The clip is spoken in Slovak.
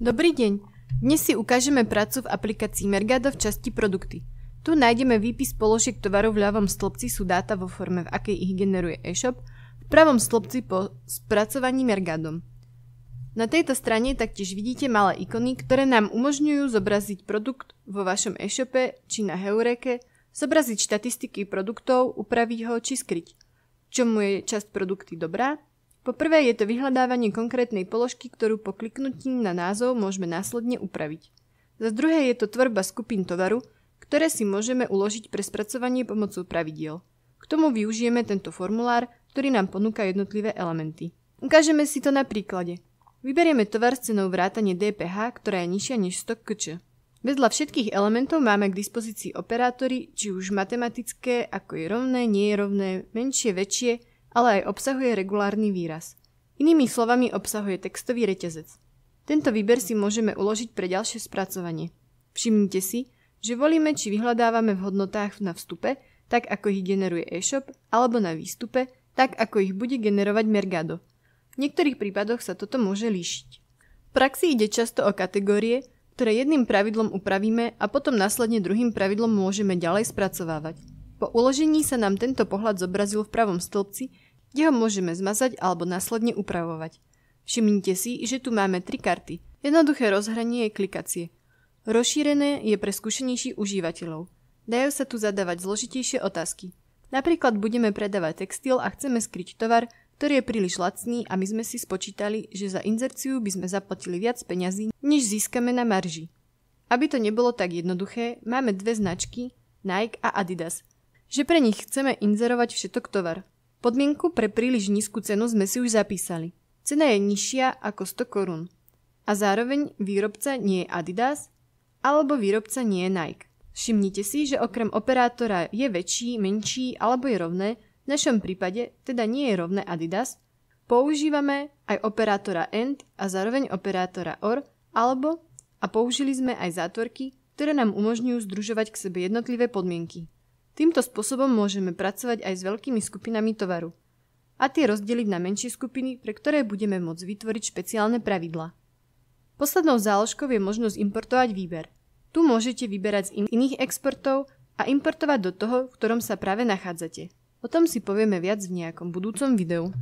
Dobrý deň. Dnes si ukážeme prácu v aplikácii Mergado v časti produkty. Tu nájdeme výpis položiek tovarov v ľavom stĺpci sú dáta vo forme, v akej ich generuje e-shop, v pravom stĺpci po spracovaní Mergadom. Na tejto strane taktiež vidíte malé ikony, ktoré nám umožňujú zobraziť produkt vo vašom e-shope či na Heureke, zobraziť štatistiky produktov, upraviť ho či skryť. Čomu je časť produkty dobrá, po prvé je to vyhľadávanie konkrétnej položky, ktorú po kliknutí na názov môžeme následne upraviť. Za druhé je to tvorba skupín tovaru, ktoré si môžeme uložiť pre spracovanie pomocou pravidiel. K tomu využijeme tento formulár, ktorý nám ponúka jednotlivé elementy. Ukážeme si to na príklade. Vyberieme tovar s cenou vrátane DPH, ktorá je nižšia než 100 kč. Vedľa všetkých elementov máme k dispozícii operátory, či už matematické, ako je rovné, nie je rovné, menšie, väčšie, ale aj obsahuje regulárny výraz. Inými slovami obsahuje textový reťazec. Tento výber si môžeme uložiť pre ďalšie spracovanie. Všimnite si, že volíme, či vyhľadávame v hodnotách na vstupe, tak ako ich generuje e-shop, alebo na výstupe, tak ako ich bude generovať Mergado. V niektorých prípadoch sa toto môže líšiť. V praxi ide často o kategórie, ktoré jedným pravidlom upravíme a potom následne druhým pravidlom môžeme ďalej spracovávať. Po uložení sa nám tento pohľad zobrazil v pravom stĺpci, kde ho môžeme zmazať alebo následne upravovať. Všimnite si, že tu máme tri karty. Jednoduché rozhranie je klikacie. Rozšírené je pre skúsenejších užívateľov. Dajú sa tu zadávať zložitejšie otázky. Napríklad budeme predávať textil a chceme skryť tovar, ktorý je príliš lacný a my sme si spočítali, že za inzerciu by sme zaplatili viac peňazí, než získame na marži. Aby to nebolo tak jednoduché, máme dve značky Nike a Adidas, že pre nich chceme inzerovať všetok tovar. Podmienku pre príliš nízku cenu sme si už zapísali. Cena je nižšia ako 100 korún. A zároveň výrobca nie je Adidas, alebo výrobca nie je Nike. Všimnite si, že okrem operátora je väčší, menší alebo je rovné, v našom prípade teda nie je rovné Adidas, používame aj operátora AND a zároveň operátora OR alebo a použili sme aj zátvorky, ktoré nám umožňujú združovať k sebe jednotlivé podmienky. Týmto spôsobom môžeme pracovať aj s veľkými skupinami tovaru a tie rozdeliť na menšie skupiny, pre ktoré budeme môcť vytvoriť špeciálne pravidla. Poslednou záložkou je možnosť importovať výber. Tu môžete vyberať z iných exportov a importovať do toho, v ktorom sa práve nachádzate. O tom si povieme viac v nejakom budúcom videu.